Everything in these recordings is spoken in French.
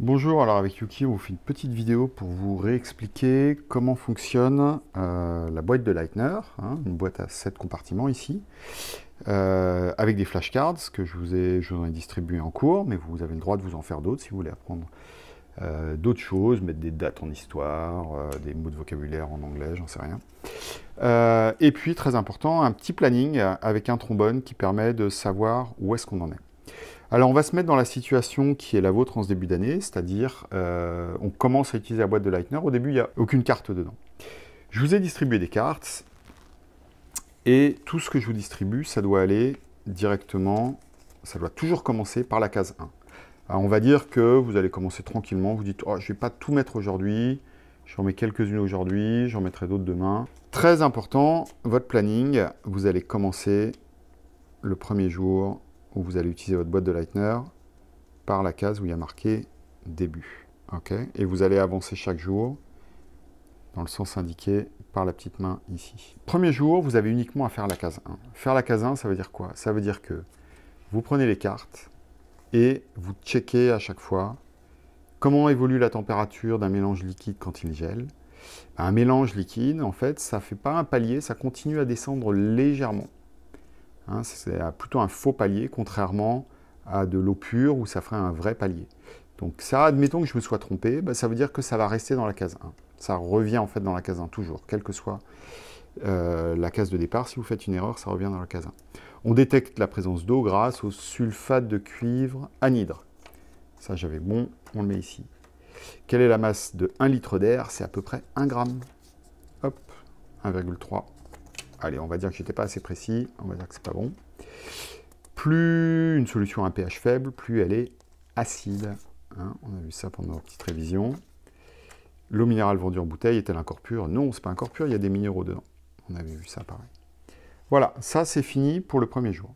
Bonjour, alors avec Yuki, on vous fait une petite vidéo pour vous réexpliquer comment fonctionne euh, la boîte de Lightner, hein, une boîte à 7 compartiments ici, euh, avec des flashcards que je vous, ai, je en ai distribué en cours, mais vous avez le droit de vous en faire d'autres si vous voulez apprendre euh, d'autres choses, mettre des dates en histoire, des mots de vocabulaire en anglais, j'en sais rien. et puis, très important, un petit planning avec un trombone qui permet de savoir où est-ce qu'on en est. Alors on va se mettre dans la situation qui est la vôtre en ce début d'année, c'est-à-dire euh, on commence à utiliser la boîte de Lightner, au début il n'y a aucune carte dedans. Je vous ai distribué des cartes, et tout ce que je vous distribue, ça doit aller directement, ça doit toujours commencer par la case 1. on va dire que vous allez commencer tranquillement, vous dites oh, je ne vais pas tout mettre aujourd'hui, j'en mets quelques-unes aujourd'hui, j'en mettrai d'autres demain. Très important, votre planning, vous allez commencer le premier jour où vous allez utiliser votre boîte de Lightner par la case où il y a marqué début. et vous allez avancer chaque jour dans le sens indiqué par la petite main ici. Premier jour, vous avez uniquement à faire la case 1. Faire la case 1, ça veut dire quoi Ça veut dire que vous prenez les cartes et vous checkez à chaque fois comment évolue la température d'un mélange liquide quand il gèle. Un mélange liquide, en fait, ça ne fait pas un palier, ça continue à descendre légèrement. Hein, c'est plutôt un faux palier, contrairement à de l'eau pure où ça ferait un vrai palier. Donc ça, admettons que je me sois trompé, bah, ça veut dire que ça va rester dans la case 1. Ça revient en fait dans la case 1 toujours, quelle que soit euh, la case de départ. Si vous faites une erreur, ça revient dans la case 1. On détecte la présence d'eau grâce au sulfate de cuivre anhydre. Ça, j'avais bon, on le met ici. Quelle est la masse de 1 litre d'air C'est à peu près 1 gramme. Hop, 1,3 allez, on va dire que j'étais pas assez précis, on va dire que c'est pas bon. Plus une solution a un pH faible, plus elle est acide. Hein. on a vu ça pendant notre petite révision. L'eau minérale vendue en bouteille est-elle un corps pur Non, c'est pas un corps pur, il y a des minéraux dedans. On avait vu ça pareil. Voilà, ça c'est fini pour le premier jour.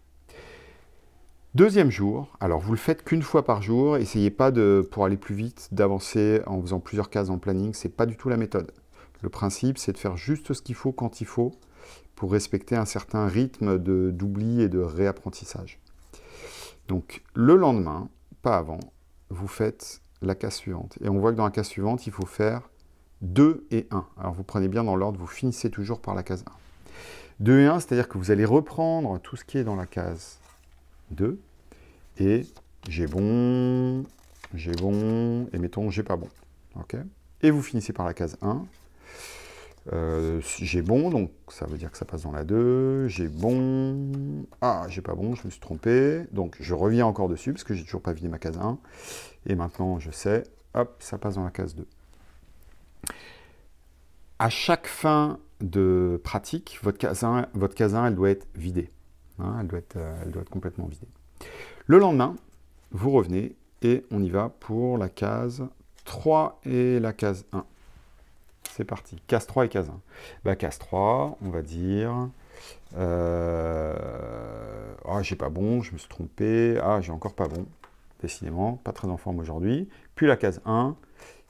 Deuxième jour, alors vous le faites qu'une fois par jour, essayez pas de, pour aller plus vite, d'avancer en faisant plusieurs cases en planning, c'est pas du tout la méthode. Le principe, c'est de faire juste ce qu'il faut quand il faut, pour respecter un certain rythme d'oubli et de réapprentissage. Donc le lendemain, pas avant, vous faites la case suivante. Et on voit que dans la case suivante, il faut faire 2 et 1. Alors vous prenez bien dans l'ordre, vous finissez toujours par la case 1. 2 et 1, c'est-à-dire que vous allez reprendre tout ce qui est dans la case 2 et j'ai bon, j'ai bon, et mettons j'ai pas bon. et vous finissez par la case 1. Euh, j'ai bon, donc ça veut dire que ça passe dans la 2. J'ai bon. Ah, j'ai pas bon, je me suis trompé. Donc je reviens encore dessus parce que j'ai toujours pas vidé ma case 1. Et maintenant je sais, hop, ça passe dans la case 2. À chaque fin de pratique, votre case 1, votre case elle doit être vidée. Hein, elle, doit être, euh, elle doit être complètement vidée. Le lendemain, vous revenez et on y va pour la case 3 et la case 1 c'est parti. Case 3 et case 1. Bah, case 3, on va dire... Euh, ah, j'ai pas bon, je me suis trompé. Ah, j'ai encore pas bon. Décidément, pas très en forme aujourd'hui. Puis la case 1,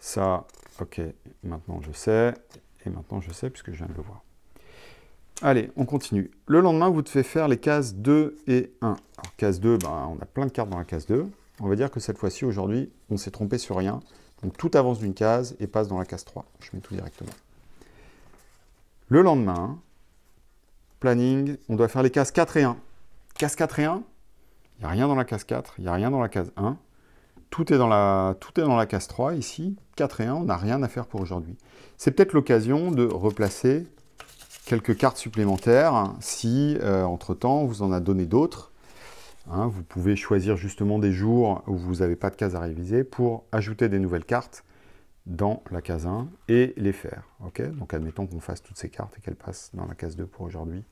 ça, ok, maintenant je sais. Et maintenant je sais puisque je viens de le voir. Allez, on continue. Le lendemain, vous devez faire les cases 2 et 1. Alors, case 2, bah, on a plein de cartes dans la case 2. On va dire que cette fois-ci, aujourd'hui, on s'est trompé sur rien. Donc tout avance d'une case et passe dans la case 3. Je mets tout directement. Le lendemain, planning, on doit faire les cases 4 et 1. Case 4 et 1, il n'y a rien dans la case 4, il n'y a rien dans la case 1. Tout est, dans la, tout est dans la case 3 ici. 4 et 1, on n'a rien à faire pour aujourd'hui. C'est peut-être l'occasion de replacer quelques cartes supplémentaires hein, si, euh, entre-temps, vous en a donné d'autres Hein, vous pouvez choisir justement des jours où vous n'avez pas de cases à réviser pour ajouter des nouvelles cartes dans la case 1 et les faire. Donc admettons qu'on fasse toutes ces cartes et qu'elles passent dans la case 2 pour aujourd'hui,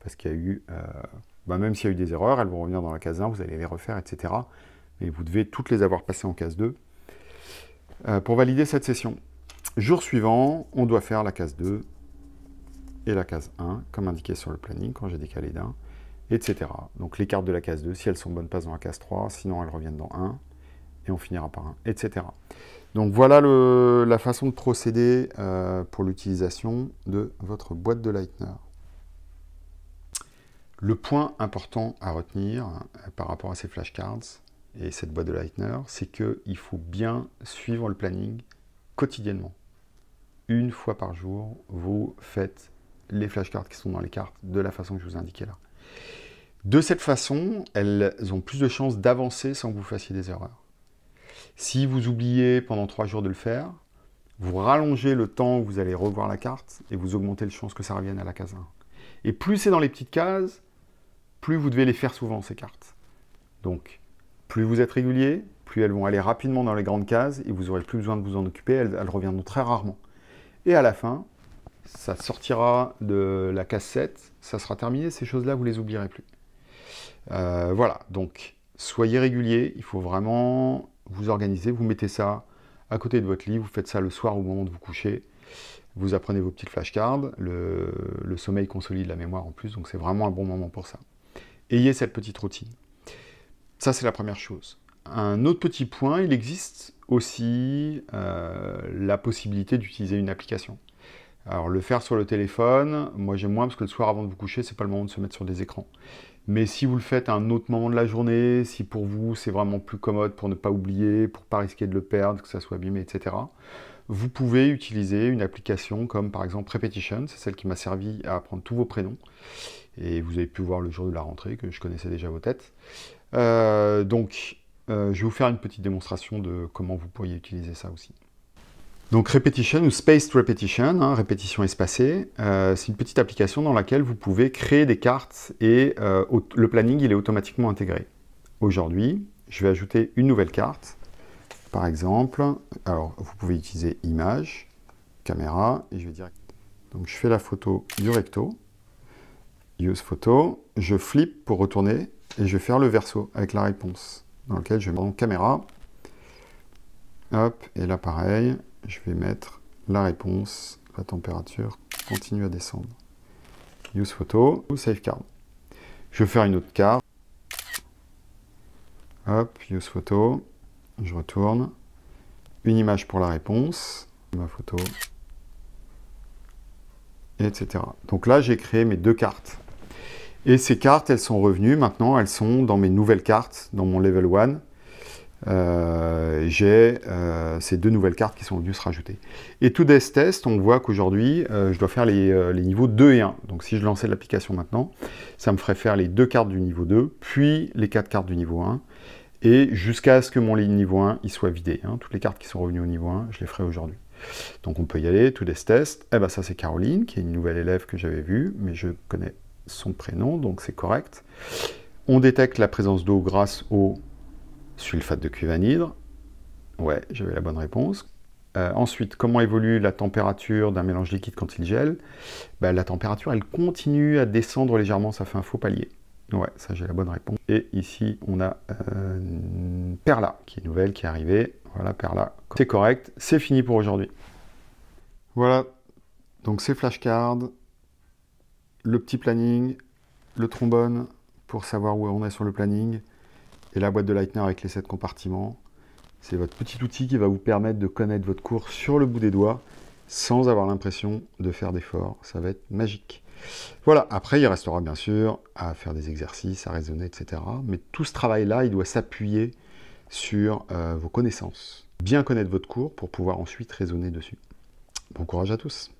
parce qu'il y a eu, euh, bah, même s'il y a eu des erreurs, elles vont revenir dans la case 1, vous allez les refaire, etc. Mais vous devez toutes les avoir passées en case 2 euh, pour valider cette session. Jour suivant, on doit faire la case 2 et la case 1, comme indiqué sur le planning quand j'ai décalé d'un etc. Donc les cartes de la case 2, si elles sont bonnes, passent dans la case 3, sinon elles reviennent dans 1, et on finira par 1, etc. Donc voilà la façon de procéder euh, pour l'utilisation de votre boîte de Leitner. Le point important à retenir euh, par rapport à ces flashcards et cette boîte de Lightner, c'est qu'il faut bien suivre le planning quotidiennement. Une fois par jour, vous faites les flashcards qui sont dans les cartes de la façon que je vous ai indiqué là. De cette façon, elles ont plus de chances d'avancer sans que vous fassiez des erreurs. Si vous oubliez pendant trois jours de le faire, vous rallongez le temps où vous allez revoir la carte et vous augmentez le chances que ça revienne à la case 1. Et plus c'est dans les petites cases, plus vous devez les faire souvent ces cartes. Donc, plus vous êtes régulier, plus elles vont aller rapidement dans les grandes cases et vous aurez plus besoin de vous en occuper, elles, reviendront très rarement. Et à la fin, ça sortira de la case 7, ça sera terminé, ces choses-là, vous les oublierez plus. Euh, voilà, donc soyez régulier, il faut vraiment vous organiser, vous mettez ça à côté de votre lit, vous faites ça le soir au moment de vous coucher, vous apprenez vos petites flashcards, le, sommeil consolide la mémoire en plus, donc c'est vraiment un bon moment pour ça. Ayez cette petite routine. Ça, c'est la première chose. Un autre petit point, il existe aussi euh, la possibilité d'utiliser une application. Alors le faire sur le téléphone, moi j'aime moins parce que le soir avant de vous coucher, c'est pas le moment de se mettre sur des écrans. Mais si vous le faites à un autre moment de la journée, si pour vous c'est vraiment plus commode pour ne pas oublier, pour ne pas risquer de le perdre, que ça soit abîmé, etc. Vous pouvez utiliser une application comme par exemple Repetition, c'est celle qui m'a servi à apprendre tous vos prénoms. Et vous avez pu voir le jour de la rentrée que je connaissais déjà vos têtes. Euh, donc euh, je vais vous faire une petite démonstration de comment vous pourriez utiliser ça aussi. Donc Repetition ou Spaced Repetition, hein, répétition espacée, euh, c'est une petite application dans laquelle vous pouvez créer des cartes et euh, le planning il est automatiquement intégré. Aujourd'hui, je vais ajouter une nouvelle carte. Par exemple, alors vous pouvez utiliser image, caméra, et je vais dire... Donc je fais la photo du recto, use photo, je flip pour retourner et je vais faire le verso avec la réponse dans lequel je vais en caméra. Hop, et là pareil, je vais mettre la réponse, la température continue à descendre. Use photo ou save card. Je vais faire une autre carte. Hop, use photo. Je retourne. Une image pour la réponse. Ma photo. Etc. Donc là, j'ai créé mes deux cartes. Et ces cartes, elles sont revenues. Maintenant, elles sont dans mes nouvelles cartes, dans mon level 1. Euh, j'ai euh, ces deux nouvelles cartes qui sont venues se rajouter. Et tout des test, on voit qu'aujourd'hui, euh, je dois faire les, niveaux 2 et 1. Donc si je lançais l'application maintenant, ça me ferait faire les deux cartes du niveau 2, puis les quatre cartes du niveau 1, et jusqu'à ce que mon niveau 1 il soit vidé. Hein. Toutes les cartes qui sont revenues au niveau 1, je les ferai aujourd'hui. Donc on peut y aller, tout des test. Eh ben ça c'est Caroline, qui est une nouvelle élève que j'avais vue, mais je connais son prénom, donc c'est correct. On détecte la présence d'eau grâce au Sulfate de hydre. Ouais, j'avais la bonne réponse. Euh, ensuite, comment évolue la température d'un mélange liquide quand il gèle bah, La température, elle continue à descendre légèrement, ça fait un faux palier. Ouais, ça j'ai la bonne réponse. Et ici, on a euh, Perla, qui est nouvelle, qui est arrivée. Voilà, Perla, c'est correct, c'est fini pour aujourd'hui. Voilà, donc ces flashcards, le petit planning, le trombone, pour savoir où on est sur le planning, et la boîte de Leitner avec les 7 compartiments. C'est votre petit outil qui va vous permettre de connaître votre cours sur le bout des doigts sans avoir l'impression de faire d'efforts. Ça va être magique. Voilà, après il restera bien sûr à faire des exercices, à raisonner, etc. Mais tout ce travail-là, il doit s'appuyer sur euh, vos connaissances. Bien connaître votre cours pour pouvoir ensuite raisonner dessus. Bon courage à tous